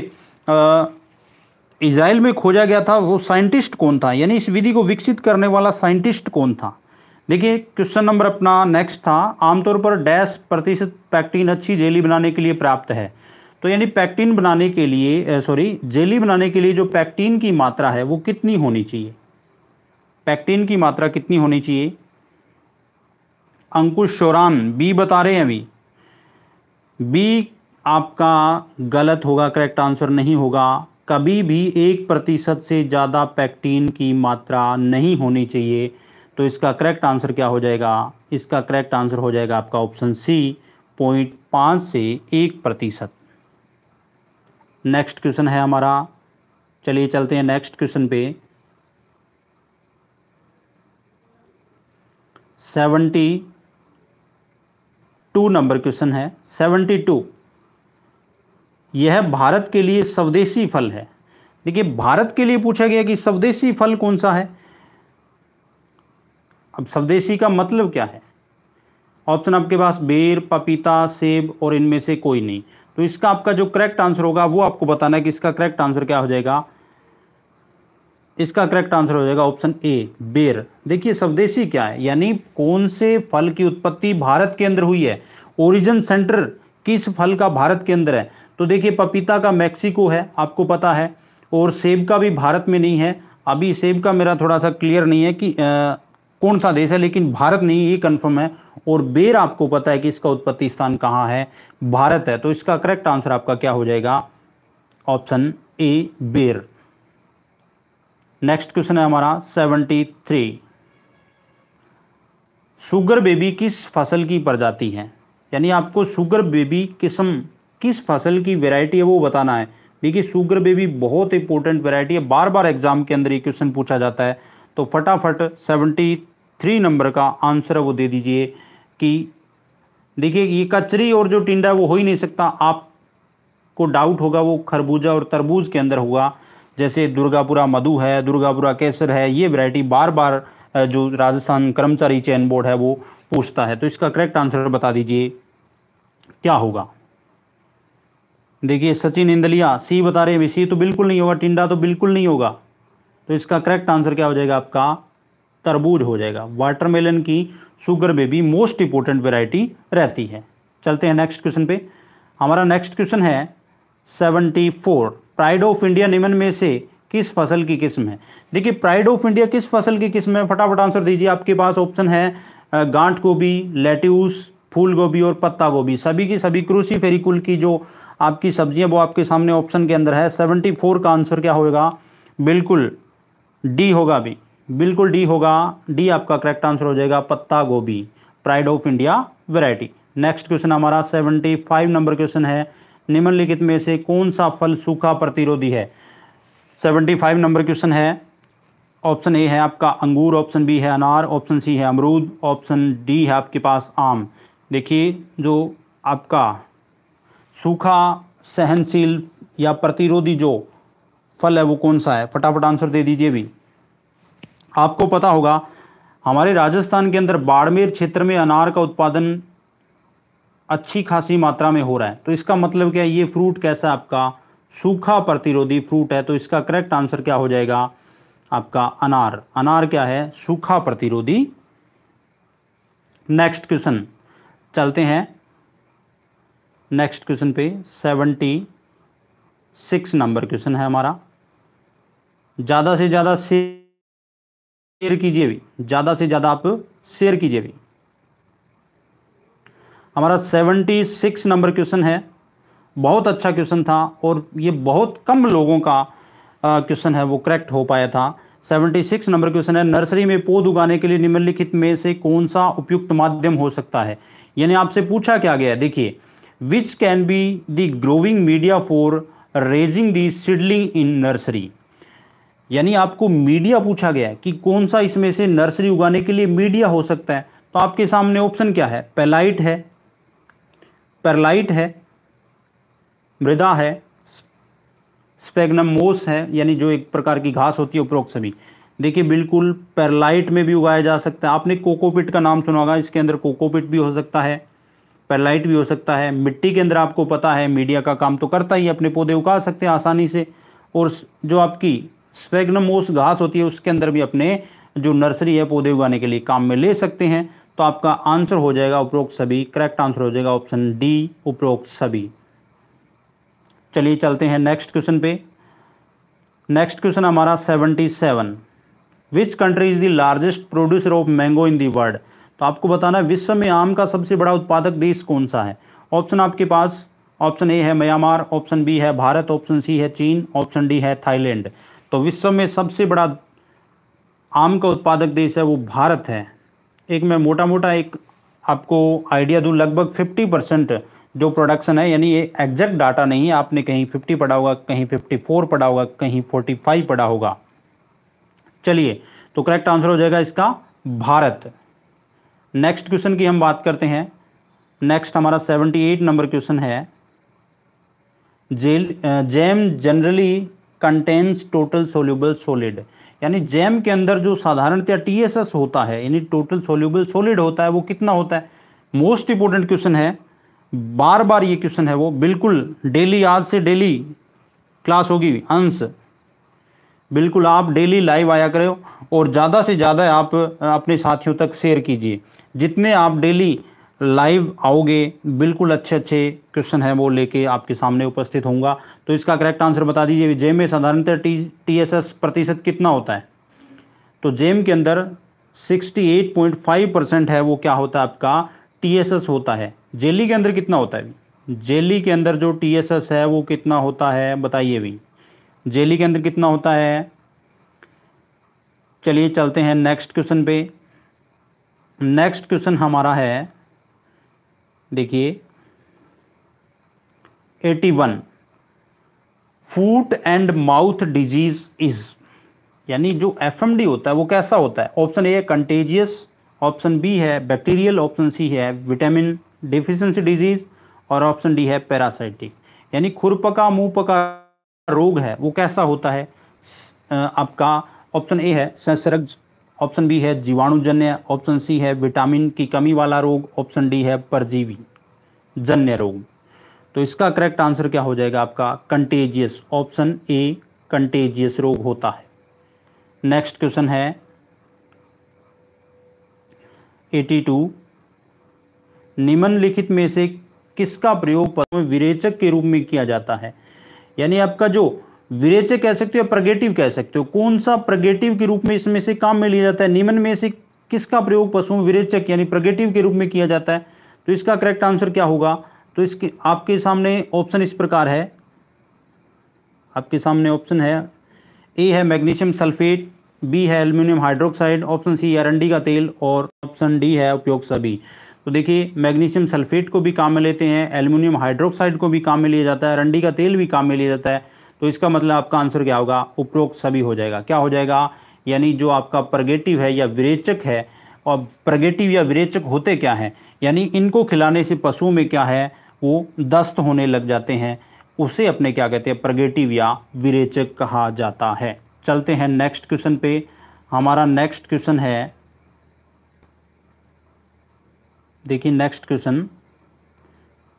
इसराइल में खोजा गया था वो साइंटिस्ट कौन था यानी इस विधि को विकसित करने वाला साइंटिस्ट कौन था देखिए क्वेश्चन नंबर अपना नेक्स्ट था आमतौर पर डैश प्रतिशत पैक्टीन अच्छी जेली बनाने के लिए प्राप्त है तो यानी पैक्टीन बनाने के लिए सॉरी जेली बनाने के लिए जो पैक्टीन की मात्रा है वो कितनी होनी चाहिए पैक्टिन की मात्रा कितनी होनी चाहिए अंकुश शोरान बी बता रहे हैं अभी बी आपका गलत होगा करेक्ट आंसर नहीं होगा कभी भी एक प्रतिशत से ज़्यादा पैक्टीन की मात्रा नहीं होनी चाहिए तो इसका करेक्ट आंसर क्या हो जाएगा इसका करेक्ट आंसर हो जाएगा आपका ऑप्शन सी पॉइंट पाँच से एक प्रतिशत नेक्स्ट क्वेश्चन है हमारा चलिए चलते हैं नेक्स्ट क्वेश्चन पे सेवेंटी टू नंबर क्वेश्चन है सेवेंटी टू यह भारत के लिए स्वदेशी फल है देखिए भारत के लिए पूछा गया कि स्वदेशी फल कौन सा है अब स्वदेशी का मतलब क्या है ऑप्शन आपके पास बेर पपीता सेब और इनमें से कोई नहीं तो इसका आपका जो करेक्ट आंसर होगा वो आपको बताना है कि इसका करेक्ट आंसर क्या हो जाएगा इसका करेक्ट आंसर हो जाएगा ऑप्शन ए बेर देखिए स्वदेशी क्या है यानी कौन से फल की उत्पत्ति भारत के अंदर हुई है ओरिजिन सेंटर किस फल का भारत के अंदर है तो देखिए पपीता का मैक्सिको है आपको पता है और सेब का भी भारत में नहीं है अभी सेब का मेरा थोड़ा सा क्लियर नहीं है कि आ, कौन सा देश है लेकिन भारत नहीं ये कन्फर्म है और बेर आपको पता है कि इसका उत्पत्ति स्थान कहाँ है भारत है तो इसका करेक्ट आंसर आपका क्या हो जाएगा ऑप्शन ए बेर नेक्स्ट क्वेश्चन है हमारा सेवेंटी थ्री शुगर बेबी किस फसल की प्रजाति है यानी आपको शुगर बेबी किस्म किस फसल की वैरायटी है वो बताना है देखिए शुगर बेबी बहुत इंपॉर्टेंट वैरायटी है बार बार एग्जाम के अंदर ये क्वेश्चन पूछा जाता है तो फटाफट सेवेंटी थ्री नंबर का आंसर है वो दे दीजिए कि देखिए ये कचरी और जो टिंडा है वो हो ही नहीं सकता आपको डाउट होगा वो खरबूजा और तरबूज के अंदर होगा जैसे दुर्गापुरा मधु है दुर्गापुरा केसर है ये वैरायटी बार बार जो राजस्थान कर्मचारी चयन बोर्ड है वो पूछता है तो इसका करेक्ट आंसर बता दीजिए क्या होगा देखिए सचिन इंदलिया सी बता रहे हैं सी तो बिल्कुल नहीं होगा टिंडा तो बिल्कुल नहीं होगा तो इसका करेक्ट आंसर क्या हो जाएगा आपका तरबूज हो जाएगा वाटरमेलन की sugar baby most important variety रहती है चलते हैं नेक्स्ट क्वेश्चन पे हमारा नेक्स्ट क्वेश्चन है seventy four pride of India निम्न में से किस फसल की किस्म है देखिए प्राइड ऑफ इंडिया किस फसल की किस्म है फटाफट आंसर दीजिए आपके पास ऑप्शन है गांठ गोभी लेट्यूस फूल गोभी और पत्ता गोभी सभी की सभी क्रूसी फेरिकुल की जो आपकी सब्जियां वो आपके सामने ऑप्शन के अंदर है सेवेंटी फोर का आंसर क्या होगा बिल्कुल डी होगा भी बिल्कुल डी होगा डी आपका करेक्ट आंसर हो जाएगा पत्ता गोभी pride of India variety next question हमारा सेवेंटी फाइव नंबर क्वेश्चन है निम्नलिखित में से कौन सा फल सूखा प्रतिरोधी है सेवेंटी फाइव नंबर क्वेश्चन है ऑप्शन ए है आपका अंगूर ऑप्शन बी है अनार ऑप्शन सी है अमरूद ऑप्शन डी है आपके पास आम देखिए जो आपका सूखा सहनशील या प्रतिरोधी जो फल है वो कौन सा है फटाफट आंसर दे दीजिए भी आपको पता होगा हमारे राजस्थान के अंदर बाड़मेर क्षेत्र में अनार का उत्पादन अच्छी खासी मात्रा में हो रहा है तो इसका मतलब क्या है ये फ्रूट कैसा आपका सूखा प्रतिरोधी फ्रूट है तो इसका करेक्ट आंसर क्या हो जाएगा आपका अनार अनार क्या है सूखा प्रतिरोधी नेक्स्ट क्वेश्चन चलते हैं नेक्स्ट क्वेश्चन पे सेवेंटी सिक्स नंबर क्वेश्चन है हमारा ज़्यादा से ज़्यादा शेयर कीजिए भी ज़्यादा से ज़्यादा आप शेयर कीजिए भी हमारा सेवेंटी सिक्स नंबर क्वेश्चन है बहुत अच्छा क्वेश्चन था और ये बहुत कम लोगों का क्वेश्चन है वो करेक्ट हो पाया था सेवेंटी सिक्स नंबर क्वेश्चन है नर्सरी में पौध उगाने के लिए निम्नलिखित में से कौन सा उपयुक्त माध्यम हो सकता है यानी आपसे पूछा क्या गया देखिए which can be the growing media for raising the seedling in nursery यानी आपको मीडिया पूछा गया है कि कौन सा इसमें से नर्सरी उगाने के लिए मीडिया हो सकता है तो आपके सामने ऑप्शन क्या है पेलाइट है पेरलाइट है मृदा है स्पेगनम मोस है यानी जो एक प्रकार की घास होती है उपरोक्त सभी देखिए बिल्कुल पेरलाइट में भी उगाया जा सकता है आपने कोकोपिट का नाम सुना होगा इसके अंदर कोकोपिट भी हो सकता है पेरलाइट भी हो सकता है मिट्टी के अंदर आपको पता है मीडिया का काम तो करता ही अपने पौधे उगा सकते हैं आसानी से और जो आपकी स्वेग्नमोस घास होती है उसके अंदर भी अपने जो नर्सरी है पौधे उगाने के लिए काम में ले सकते हैं तो आपका आंसर हो जाएगा उपरोक्त सभी करेक्ट आंसर हो जाएगा ऑप्शन डी उपरोक्त सभी चलिए चलते हैं नेक्स्ट क्वेश्चन पे नेक्स्ट क्वेश्चन हमारा seventy seven which country is the largest producer of mango in the world तो आपको बताना है विश्व में आम का सबसे बड़ा उत्पादक देश कौन सा है ऑप्शन आपके पास ऑप्शन ए है म्यांमार ऑप्शन बी है भारत ऑप्शन सी है चीन ऑप्शन डी है थाईलैंड तो विश्व में सबसे बड़ा आम का उत्पादक देश है वो भारत है एक मैं मोटा मोटा एक आपको आइडिया दूँ लगभग फिफ्टी परसेंट जो प्रोडक्शन है यानी ये एग्जैक्ट डाटा नहीं है आपने कहीं फिफ्टी पढ़ा होगा कहीं फिफ्टी फोर पढ़ा होगा कहीं फोर्टी फाइव पढ़ा होगा चलिए तो करेक्ट आंसर हो जाएगा इसका भारत नेक्स्ट क्वेश्चन की हम बात करते हैं नेक्स्ट हमारा सेवेंटी एट नंबर क्वेश्चन है gel jam generally contains total soluble solid यानी जैम के अंदर जो साधारणतया टीएसएस होता है यानी टोटल सोल्यूबल सॉलिड होता है वो कितना होता है मोस्ट इंपॉर्टेंट क्वेश्चन है बार बार ये क्वेश्चन है वो बिल्कुल डेली आज से डेली क्लास होगी अंश बिल्कुल आप डेली लाइव आया करो और ज़्यादा से ज़्यादा आप अपने साथियों तक शेयर कीजिए जितने आप डेली लाइव आओगे बिल्कुल अच्छे अच्छे क्वेश्चन हैं वो लेके आपके सामने उपस्थित होऊंगा तो इसका करेक्ट आंसर बता दीजिए जेम में साधारणतः टी टी एस एस प्रतिशत कितना होता है तो जेम के अंदर 68.5 परसेंट है वो क्या होता है आपका टी एस एस होता है जेली के अंदर कितना होता है जेली के अंदर जो टी एस एस है वो कितना होता है बताइए भी जेली के अंदर कितना होता है चलिए चलते हैं नेक्स्ट क्वेश्चन पे नेक्स्ट क्वेश्चन हमारा है देखिए 81 foot and mouth disease is यानी जो एफ होता है वो कैसा होता है ऑप्शन ए है कंटेजियस ऑप्शन बी है बैक्टीरियल ऑप्शन सी है विटामिन डिफिशेंसी डिजीज और ऑप्शन डी है पैरासाइटिक यानी खुरपका मुंह पका रोग है वो कैसा होता है आपका ऑप्शन ए है संसर्ग ऑप्शन बी है जीवाणुजन्य ऑप्शन सी है विटामिन की कमी वाला रोग ऑप्शन डी है परजीवी जन्य रोग तो इसका करेक्ट आंसर क्या हो जाएगा आपका कंटेजियस ऑप्शन ए कंटेजियस रोग होता है नेक्स्ट क्वेश्चन है 82 निम्नलिखित में से किसका प्रयोग विरेचक के रूप में किया जाता है यानी आपका जो विरेचक कह सकते हो या प्रगेटिव कह सकते हो कौन सा प्रगेटिव के रूप में इसमें से काम में लिया जाता है निम्न में से किसका प्रयोग पशु विरेचक यानी प्रगेटिव के रूप में किया जाता है तो इसका करेक्ट आंसर क्या होगा तो इसके आपके सामने ऑप्शन इस प्रकार है आपके सामने ऑप्शन है ए है मैग्नीशियम सल्फेट बी है एल्यूमिनियम हाइड्रोक्साइड ऑप्शन सी है अरंडी का तेल और ऑप्शन डी है उपयोग सभी तो देखिए मैग्नीशियम सल्फेट को भी काम में लेते हैं एल्यूमिनियम हाइड्रोक्साइड को भी काम में लिया जाता है अरंडी का तेल भी काम में लिया जाता है तो इसका मतलब आपका आंसर क्या होगा उपरोक्त सभी हो जाएगा क्या हो जाएगा यानी जो आपका प्रगेटिव है या विरेचक है और प्रगेटिव या विरेचक होते क्या हैं यानी इनको खिलाने से पशु में क्या है वो दस्त होने लग जाते हैं उसे अपने क्या कहते हैं प्रगेटिव या विरेचक कहा जाता है चलते हैं नेक्स्ट क्वेश्चन पे हमारा नेक्स्ट क्वेश्चन है देखिए नेक्स्ट क्वेश्चन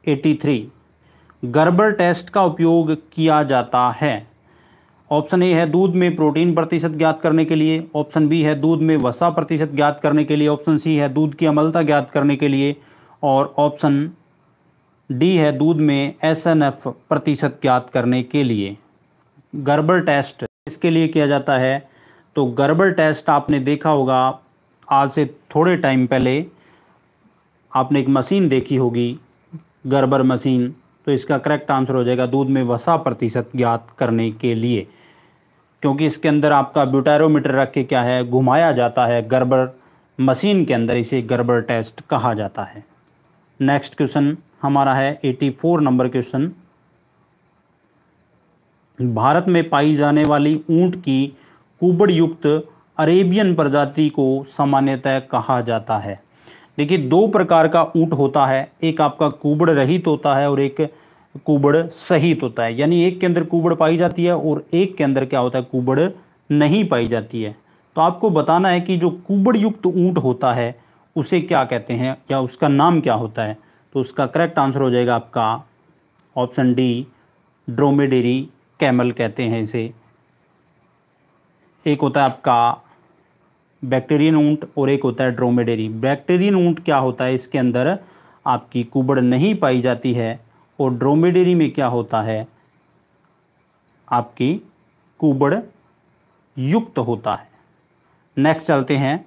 83 गर्बर टेस्ट का उपयोग किया जाता है ऑप्शन ए है दूध में प्रोटीन प्रतिशत ज्ञात करने के लिए ऑप्शन बी है दूध में वसा प्रतिशत ज्ञात करने के लिए ऑप्शन सी है दूध की अम्लता ज्ञात करने के लिए और ऑप्शन डी है दूध में एस एन एफ प्रतिशत ज्ञात करने के लिए गर्बर टेस्ट इसके लिए किया जाता है तो गर्बर टेस्ट आपने देखा होगा आज से थोड़े टाइम पहले आपने एक मशीन देखी होगी गर्बर मशीन तो इसका करेक्ट आंसर हो जाएगा दूध में वसा प्रतिशत ज्ञात करने के लिए क्योंकि इसके अंदर आपका ब्यूटैरोमीटर रख के क्या है घुमाया जाता है गर्बर मशीन के अंदर इसे गर्बर टेस्ट कहा जाता है नेक्स्ट क्वेश्चन हमारा है 84 नंबर क्वेश्चन भारत में पाई जाने वाली ऊंट की कुबड़ युक्त अरेबियन प्रजाति को सामान्यतः कहा जाता है देखिए दो प्रकार का ऊंट होता है एक आपका कुबड़ रहित होता है और एक कुबड़ सहित होता है यानी एक के अंदर कुबड़ पाई जाती है और एक के अंदर क्या होता है कुबड़ नहीं पाई जाती है तो आपको बताना है कि जो कुबड़ युक्त ऊँट होता है उसे क्या कहते हैं या उसका नाम क्या होता है तो उसका करेक्ट आंसर हो जाएगा आपका ऑप्शन डी ड्रोमेडेरी कैमल कहते हैं इसे एक होता है आपका बैक्टीरियन ऊँट और एक होता है ड्रोमेडेरी बैक्टीरियन ऊँट क्या होता है इसके अंदर आपकी कुबड़ नहीं पाई जाती है और ड्रोमेडेरी में क्या होता है आपकी कुबड़ युक्त होता है नेक्स्ट चलते हैं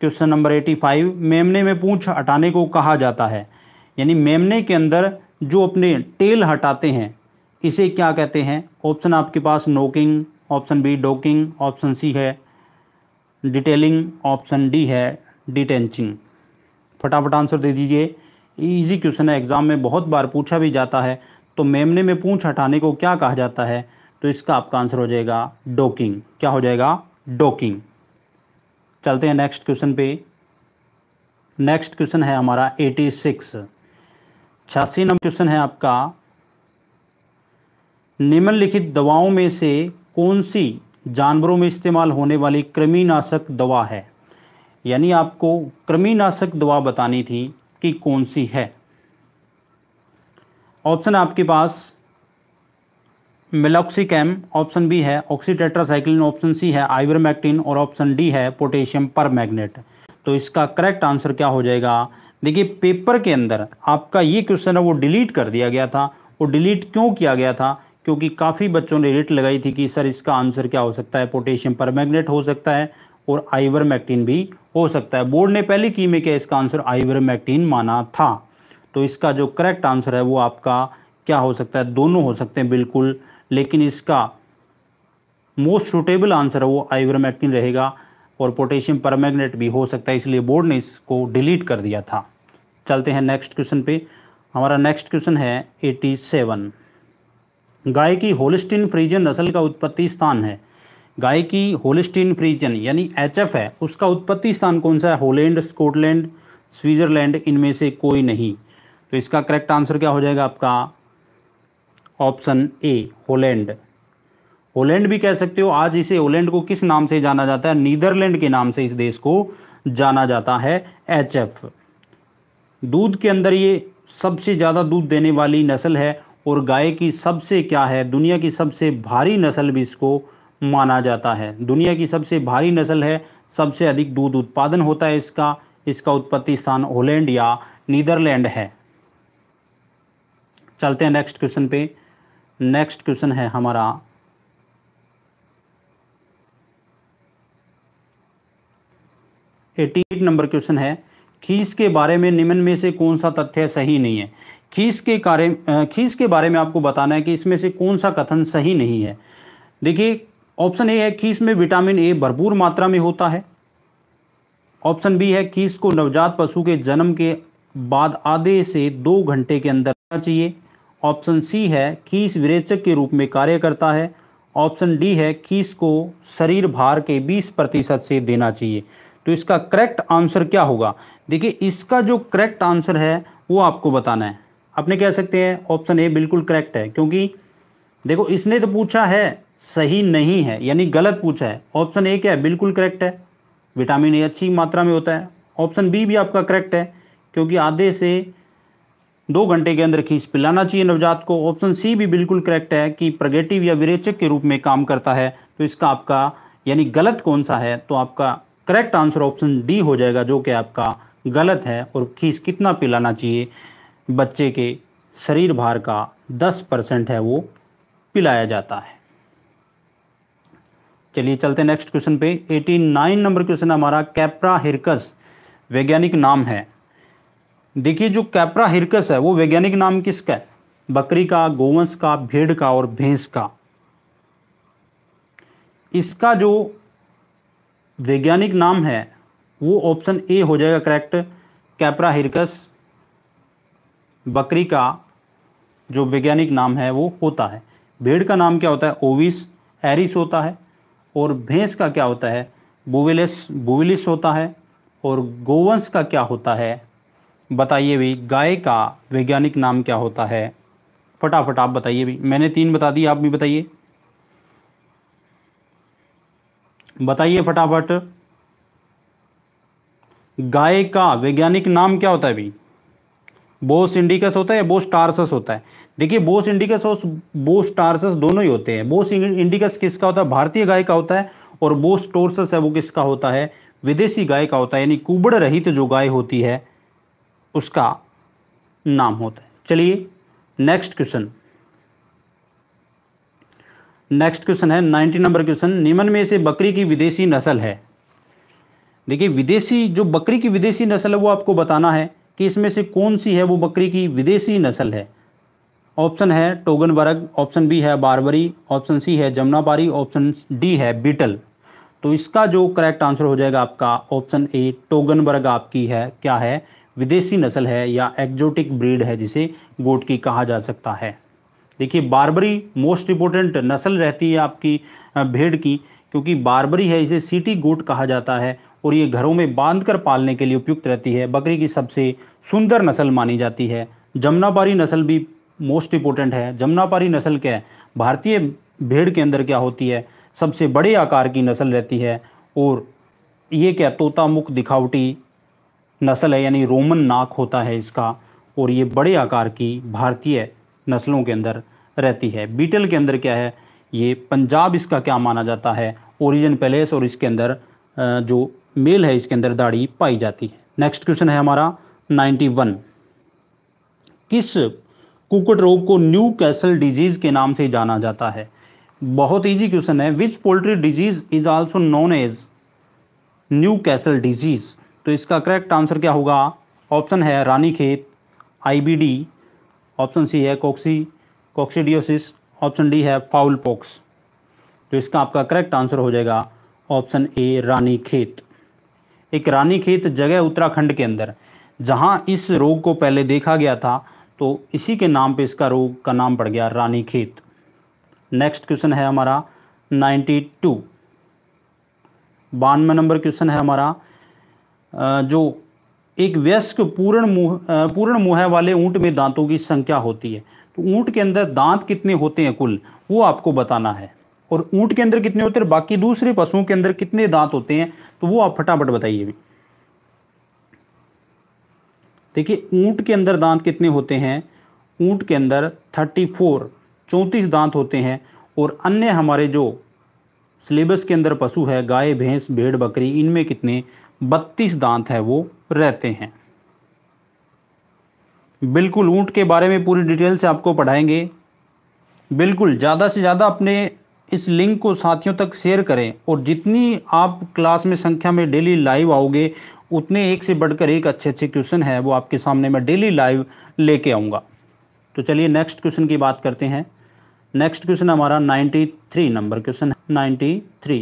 क्वेश्चन नंबर एटी फाइव मेमने में पूछ हटाने को कहा जाता है यानी मेमने के अंदर जो अपने टेल हटाते हैं इसे क्या कहते हैं ऑप्शन आपके पास knocking option B docking option C है डिटेलिंग ऑप्शन डी है डिटेंचिंग फटाफट आंसर दे दीजिए इजी क्वेश्चन है एग्ज़ाम में बहुत बार पूछा भी जाता है तो मेमने में पूछ हटाने को क्या कहा जाता है तो इसका आपका आंसर हो जाएगा डोकिंग क्या हो जाएगा डोकिंग चलते हैं नेक्स्ट क्वेश्चन पे नेक्स्ट क्वेश्चन है हमारा एटी सिक्स छियासी नंबर क्वेश्चन है आपका निम्नलिखित दवाओं में से कौन सी जानवरों में इस्तेमाल होने वाली कृमिनाशक दवा है यानी आपको कृमिनाशक दवा बतानी थी कि कौन सी है ऑप्शन आपके पास मिलॉक्सिकैम ऑप्शन बी है ऑक्सीटेट्रासाइक्लिन ऑप्शन सी है आइवरमैक्टिन और ऑप्शन डी है पोटेशियम पर मैग्नेट तो इसका करेक्ट आंसर क्या हो जाएगा देखिए पेपर के अंदर आपका ये क्वेश्चन है वो डिलीट कर दिया गया था वो डिलीट क्यों किया गया था क्योंकि काफ़ी बच्चों ने रेट लगाई थी कि सर इसका आंसर क्या हो सकता है पोटेशियम परमैग्नेट हो सकता है और आइवर भी हो सकता है बोर्ड ने पहले की में क्या इसका आंसर आइवर माना था तो इसका जो करेक्ट आंसर है वो आपका क्या हो सकता है दोनों हो सकते हैं बिल्कुल लेकिन इसका मोस्ट सुटेबल आंसर है वो आइवर रहेगा और पोटेशियम परमैग्नेट भी हो सकता है इसलिए बोर्ड ने इसको डिलीट कर दिया था चलते हैं नेक्स्ट क्वेश्चन पे हमारा नेक्स्ट क्वेश्चन है एटी सेवन गाय की होलिस्टिन फ्रीजन नस्ल का उत्पत्ति स्थान है गाय की होलिस्टीन फ्रीजन यानी एच है उसका उत्पत्ति स्थान कौन सा है होलैंड स्कॉटलैंड स्विट्जरलैंड इनमें से कोई नहीं तो इसका करेक्ट आंसर क्या हो जाएगा आपका ऑप्शन ए होलैंड होलैंड भी कह सकते हो आज इसे होलैंड को किस नाम से जाना जाता है नीदरलैंड के नाम से इस देश को जाना जाता है एच दूध के अंदर ये सबसे ज़्यादा दूध देने वाली नस्ल है और गाय की सबसे क्या है दुनिया की सबसे भारी नस्ल भी इसको माना जाता है दुनिया की सबसे भारी नस्ल है सबसे अधिक दूध उत्पादन होता है इसका इसका उत्पत्ति स्थान होलैंड या नीदरलैंड है चलते हैं नेक्स्ट क्वेश्चन पे नेक्स्ट क्वेश्चन है हमारा एटी नंबर क्वेश्चन है खीस के बारे में निम्न में से कौन सा तथ्य सही नहीं है खीस के कार्य खीस के बारे में आपको बताना है कि इसमें से कौन सा कथन सही नहीं है देखिए ऑप्शन ए है खीस में विटामिन ए भरपूर मात्रा में होता है ऑप्शन बी है खीस को नवजात पशु के जन्म के बाद आधे से दो घंटे के अंदर चाहिए ऑप्शन सी है खीस विरेचक के रूप में कार्य करता है ऑप्शन डी है खीस को शरीर भार के 20 प्रतिशत से देना चाहिए तो इसका करेक्ट आंसर क्या होगा देखिए इसका जो करेक्ट आंसर है वो आपको बताना है अपने कह सकते हैं ऑप्शन ए बिल्कुल करेक्ट है क्योंकि देखो इसने तो पूछा है सही नहीं है यानी गलत पूछा है ऑप्शन ए क्या है बिल्कुल करेक्ट है विटामिन ए अच्छी मात्रा में होता है ऑप्शन बी भी आपका करेक्ट है क्योंकि आधे से दो घंटे के अंदर खींच पिलाना चाहिए नवजात को ऑप्शन सी भी बिल्कुल करेक्ट है कि प्रगेटिव या विरेचक के रूप में काम करता है तो इसका आपका यानी गलत कौन सा है तो आपका करेक्ट आंसर ऑप्शन डी हो जाएगा जो कि आपका गलत है और खीस कितना पिलाना चाहिए बच्चे के शरीर भार का 10 परसेंट है वो पिलाया जाता है चलिए चलते हैं नेक्स्ट क्वेश्चन पे 89 नंबर क्वेश्चन हमारा कैप्रा हिरकस वैज्ञानिक नाम है देखिए जो कैप्रा हिरकस है वो वैज्ञानिक नाम किसका है बकरी का गोवंश का भेड़ का और भैंस का इसका जो वैज्ञानिक नाम है वो ऑप्शन ए हो जाएगा करेक्ट कैप्रा हिरकस बकरी का जो वैज्ञानिक नाम है वो होता है भेड़ का नाम क्या होता है ओविस एरिस होता है और भैंस का क्या होता है बुविलिस बुविलिस होता है और गोवंश का क्या होता है बताइए भी गाय का वैज्ञानिक नाम क्या होता है फटाफट आप बताइए भी मैंने तीन बता दी आप भी बताइए बताइए फटाफट गाय का वैज्ञानिक नाम क्या होता है भाई बोस इंडिकस होता है या बोस टारसस होता है देखिए बोस इंडिकस और बोस टारसस दोनों ही होते हैं बोस इंडिकस किसका होता है भारतीय गाय का होता है और बोस टोरसस है वो किसका होता है विदेशी गाय का होता है यानी कुबड़ रहित तो जो गाय होती है उसका नाम होता है चलिए नेक्स्ट क्वेश्चन नेक्स्ट क्वेश्चन है नाइन्टी नंबर क्वेश्चन निमन में से बकरी की विदेशी नस्ल है देखिए विदेशी जो बकरी की विदेशी नस्ल है वो आपको बताना है कि इसमें से कौन सी है वो बकरी की विदेशी नस्ल है ऑप्शन है टोगन वर्ग ऑप्शन बी है बारबरी ऑप्शन सी है जमुनापारी ऑप्शन डी है बीटल तो इसका जो करेक्ट आंसर हो जाएगा आपका ऑप्शन ए टोगन वर्ग आपकी है क्या है विदेशी नस्ल है या एक्जोटिक ब्रीड है जिसे गोट की कहा जा सकता है देखिए बारबरी मोस्ट इम्पोर्टेंट नस्ल रहती है आपकी भेड़ की क्योंकि बारबरी है इसे सिटी गोट कहा जाता है और ये घरों में बांधकर पालने के लिए उपयुक्त रहती है बकरी की सबसे सुंदर नस्ल मानी जाती है जमुनापारी नस्ल भी मोस्ट इंपोर्टेंट है जमुनापारी नस्ल क्या है भारतीय भेड़ के अंदर क्या होती है सबसे बड़े आकार की नस्ल रहती है और ये क्या तोता मुख दिखावटी नस्ल है यानी रोमन नाक होता है इसका और ये बड़े आकार की भारतीय नस्लों के अंदर रहती है बीटल के अंदर क्या है ये पंजाब इसका क्या माना जाता है ओरिजिन पैलेस और इसके अंदर जो मेल है इसके अंदर दाढ़ी पाई जाती है नेक्स्ट क्वेश्चन है हमारा 91 किस कुकट रोग को न्यू कैसल डिजीज़ के नाम से जाना जाता है बहुत इजी क्वेश्चन है which poultry disease is also known as Newcastle disease तो इसका करेक्ट आंसर क्या होगा ऑप्शन है रानी खेत आईबीडी ऑप्शन सी है कोक्सी कोक्सीडियोसिस ऑप्शन डी है फाउल पॉक्स तो इसका आपका करेक्ट आंसर हो जाएगा ऑप्शन ए रानी खेत एक खेत जगह उत्तराखंड के अंदर जहाँ इस रोग को पहले देखा गया था तो इसी के नाम पे इसका रोग का नाम पड़ गया रानी खेत नेक्स्ट क्वेश्चन है हमारा 92 टू बानवे नंबर क्वेश्चन है हमारा जो एक व्यस्क पूर्ण मुह पूर्ण मुँह वाले ऊँट में दांतों की संख्या होती है तो ऊँट के अंदर दांत कितने होते हैं कुल वो आपको बताना है और ऊंट के अंदर कितने होते हैं बाकी दूसरे पशुओं के अंदर कितने दांत होते हैं तो वो आप फटाफट बताइए भी देखिए ऊंट के अंदर दांत कितने होते हैं ऊंट के अंदर थर्टी फोर चौंतीस दांत होते हैं और अन्य हमारे जो सिलेबस के अंदर पशु है गाय भैंस भेड़ बकरी इनमें कितने बत्तीस दांत है वो रहते हैं बिल्कुल ऊंट के बारे में पूरी डिटेल से आपको पढ़ाएंगे बिल्कुल ज़्यादा से ज़्यादा अपने इस लिंक को साथियों तक शेयर करें और जितनी आप क्लास में संख्या में डेली लाइव आओगे उतने एक से बढ़कर एक अच्छे अच्छे क्वेश्चन है वो आपके सामने मैं डेली लाइव लेके आऊँगा तो चलिए नेक्स्ट क्वेश्चन की बात करते हैं नेक्स्ट क्वेश्चन हमारा 93 नंबर क्वेश्चन है 93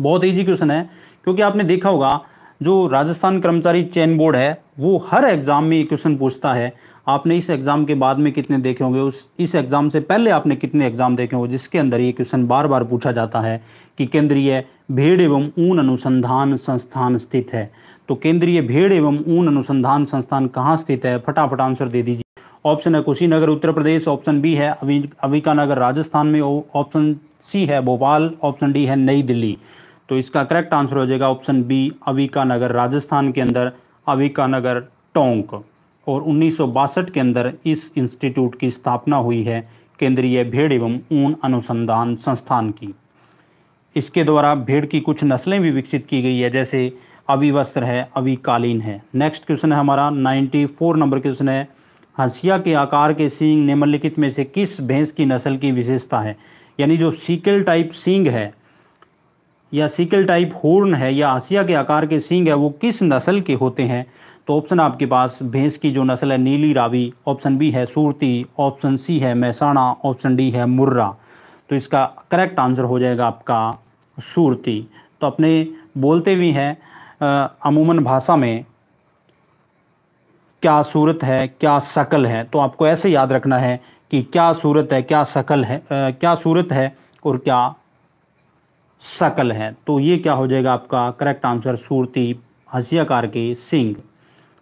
बहुत इजी क्वेश्चन है क्योंकि आपने देखा होगा जो राजस्थान कर्मचारी चयन बोर्ड है वो हर एग्ज़ाम में ये क्वेश्चन पूछता है आपने इस एग्ज़ाम के बाद में कितने देखे होंगे उस इस एग्ज़ाम से पहले आपने कितने एग्ज़ाम देखे होंगे जिसके अंदर ये क्वेश्चन बार बार पूछा जाता है कि केंद्रीय भेड़ एवं ऊन अनुसंधान संस्थान स्थित है तो केंद्रीय भेड़ एवं ऊन अनुसंधान संस्थान कहाँ स्थित है फटाफट आंसर दे दीजिए ऑप्शन है कुशीनगर उत्तर प्रदेश ऑप्शन बी है अवी अविकानगर राजस्थान में ऑप्शन सी है भोपाल ऑप्शन डी है नई दिल्ली तो इसका करेक्ट आंसर हो जाएगा ऑप्शन बी अविकानगर राजस्थान के अंदर अविकानगर टोंक और उन्नीस के अंदर इस इंस्टीट्यूट की स्थापना हुई है केंद्रीय भेड़ एवं ऊन अनुसंधान संस्थान की इसके द्वारा भेड़ की कुछ नस्लें भी विकसित की गई है जैसे अविवस्त्र है अविकालीन है नेक्स्ट क्वेश्चन है हमारा 94 नंबर क्वेश्चन है हंसिया के आकार के सींग निम्नलिखित में से किस भैंस की नस्ल की विशेषता है यानी जो सीकल टाइप सींग है या सीकल टाइप हॉर्न है या हंसिया के आकार के सींग है वो किस नस्ल के होते हैं तो ऑप्शन आपके पास भैंस की जो नस्ल है नीली रावी ऑप्शन बी है सूरती ऑप्शन सी है महसाणा ऑप्शन डी है मुर्रा तो इसका करेक्ट आंसर हो जाएगा आपका सूरती तो अपने बोलते भी हैं अमूमन भाषा में क्या सूरत है क्या शकल है तो आपको ऐसे याद रखना है कि क्या सूरत है क्या शकल है आ, क्या सूरत है और क्या शकल है तो ये क्या हो जाएगा आपका करेक्ट आंसर सूरती हसियाकार के सिंह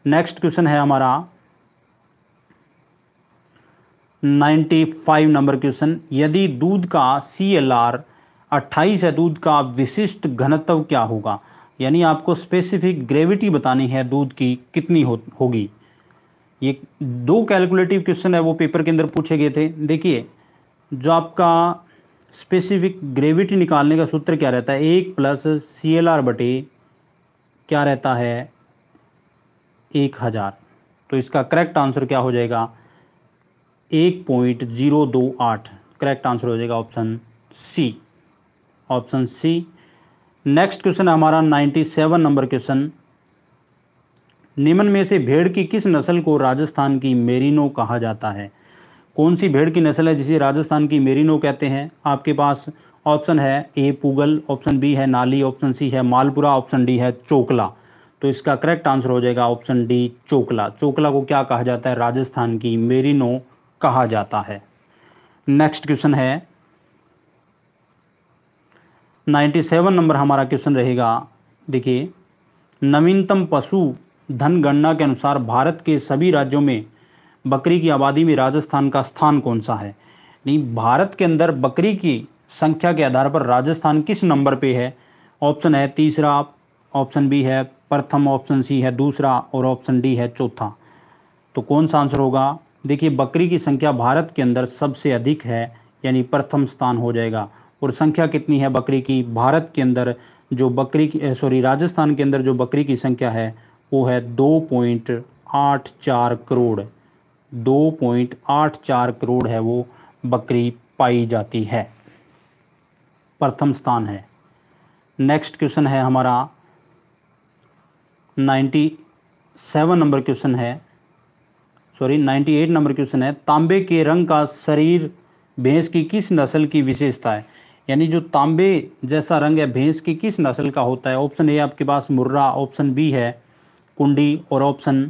नेक्स्ट क्वेश्चन है हमारा 95 नंबर क्वेश्चन यदि दूध का सी एल आर अट्ठाईस है दूध का विशिष्ट घनत्व क्या होगा यानी आपको स्पेसिफिक ग्रेविटी बतानी है दूध की कितनी हो, होगी ये दो कैलकुलेटिव क्वेश्चन है वो पेपर के अंदर पूछे गए थे देखिए जो आपका स्पेसिफिक ग्रेविटी निकालने का सूत्र क्या रहता है एक प्लस सी एल आर बटे क्या रहता है एक हज़ार तो इसका करेक्ट आंसर क्या हो जाएगा एक पॉइंट जीरो दो आठ करेक्ट आंसर हो जाएगा option C option C next question हमारा नाइन्टी सेवन नंबर क्वेश्चन निम्न में से भेड़ की किस नस्ल को राजस्थान की मेरिनो कहा जाता है कौन सी भेड़ की नस्ल है जिसे राजस्थान की मेरिनो कहते हैं आपके पास ऑप्शन है ए पुगल ऑप्शन बी है नाली ऑप्शन सी है मालपुरा ऑप्शन डी है चोकला तो इसका करेक्ट आंसर हो जाएगा ऑप्शन डी चोकला चोकला को क्या कहा जाता है राजस्थान की मेरिनो कहा जाता है नेक्स्ट क्वेश्चन है 97 नंबर हमारा क्वेश्चन रहेगा देखिए नवीनतम पशु धन गणना के अनुसार भारत के सभी राज्यों में बकरी की आबादी में राजस्थान का स्थान कौन सा है नहीं भारत के अंदर बकरी की संख्या के आधार पर राजस्थान किस नंबर पे है ऑप्शन है तीसरा ऑप्शन बी है प्रथम ऑप्शन सी है दूसरा और ऑप्शन डी है चौथा तो कौन सा आंसर होगा देखिए बकरी की संख्या भारत के अंदर सबसे अधिक है यानी प्रथम स्थान हो जाएगा और संख्या कितनी है बकरी की भारत के अंदर जो बकरी की सॉरी राजस्थान के अंदर जो बकरी की संख्या है वो है दो पॉइंट आठ चार करोड़ दो पॉइंट आठ चार करोड़ है वो बकरी पाई जाती है प्रथम स्थान है नेक्स्ट क्वेश्चन है हमारा नाइन्टी सेवन नंबर क्वेश्चन है sorry ninety eight number question है तांबे के रंग का शरीर भैंस की किस नस्ल की विशेषता है यानी जो तांबे जैसा रंग है भैंस की किस नस्ल का होता है ऑप्शन ए आपके पास मुर्रा ऑप्शन बी है कुंडी और ऑप्शन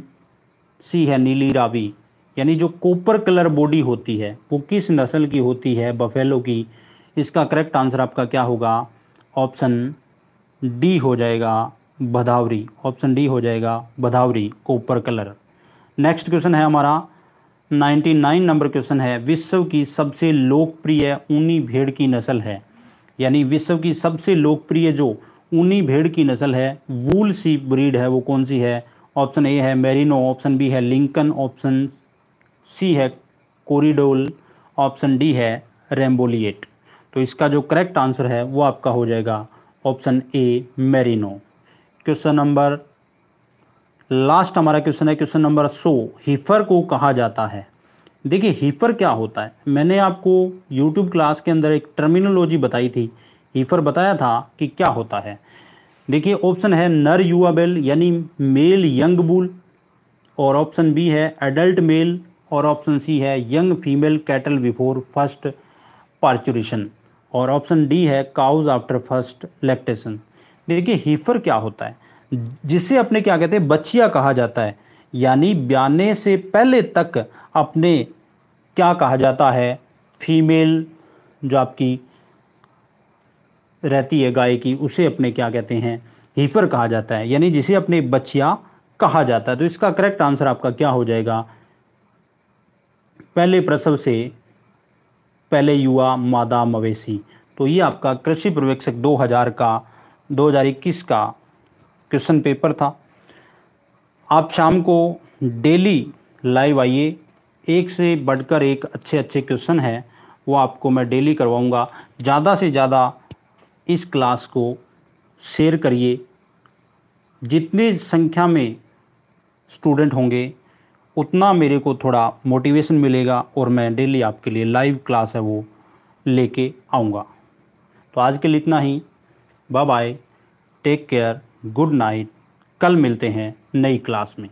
सी है नीली रावी यानी जो कॉपर कलर बॉडी होती है वो किस नस्ल की होती है बफेलो की इसका करेक्ट आंसर आपका क्या होगा ऑप्शन डी हो जाएगा भदावरी ऑप्शन डी हो जाएगा Bhadawari copper colour next question है हमारा 99 नंबर क्वेश्चन है विश्व की सबसे लोकप्रिय ऊनी भेड़ की नस्ल है यानी विश्व की सबसे लोकप्रिय जो ऊनी भेड़ की नस्ल है वूल सी ब्रीड है वो कौन सी है ऑप्शन ए है मेरिनो ऑप्शन बी है लिंकन ऑप्शन सी है कोरिडोल ऑप्शन डी है रेम्बोलिएट तो इसका जो करेक्ट आंसर है वो आपका हो जाएगा option A merino question number last हमारा क्वेश्चन है क्वेश्चन नंबर सो हीफर को कहा जाता है देखिए हीफर क्या होता है मैंने आपको यूट्यूब क्लास के अंदर एक टर्मिनोलॉजी बताई थी हीफर बताया था कि क्या होता है देखिए ऑप्शन है नर युवा बेल यानी मेल यंग बुल और ऑप्शन बी है एडल्ट मेल और ऑप्शन सी है young female cattle before first parturition और ऑप्शन डी है काउज आफ्टर फर्स्ट लैक्टेशन देखिए हीफर क्या होता है जिसे अपने क्या कहते हैं बचिया कहा जाता है यानी ब्याने से पहले तक अपने क्या कहा जाता है फीमेल जो आपकी रहती है गाय की उसे अपने क्या कहते हैं हीफर कहा जाता है यानी जिसे अपने बचिया कहा जाता है तो इसका करेक्ट आंसर आपका क्या हो जाएगा पहले प्रसव से पहले युवा मादा मवेशी तो ये आपका कृषि पर्यवेक्षक 2000 का 2021 का क्वेश्चन पेपर था आप शाम को डेली लाइव आइए एक से बढ़कर एक अच्छे अच्छे क्वेश्चन हैं वो आपको मैं डेली करवाऊंगा ज़्यादा से ज़्यादा इस क्लास को शेयर करिए जितने संख्या में स्टूडेंट होंगे उतना मेरे को थोड़ा मोटिवेशन मिलेगा और मैं डेली आपके लिए लाइव क्लास है वो लेके आऊँगा तो आज के लिए इतना ही bye bye take care good night कल मिलते हैं नई क्लास में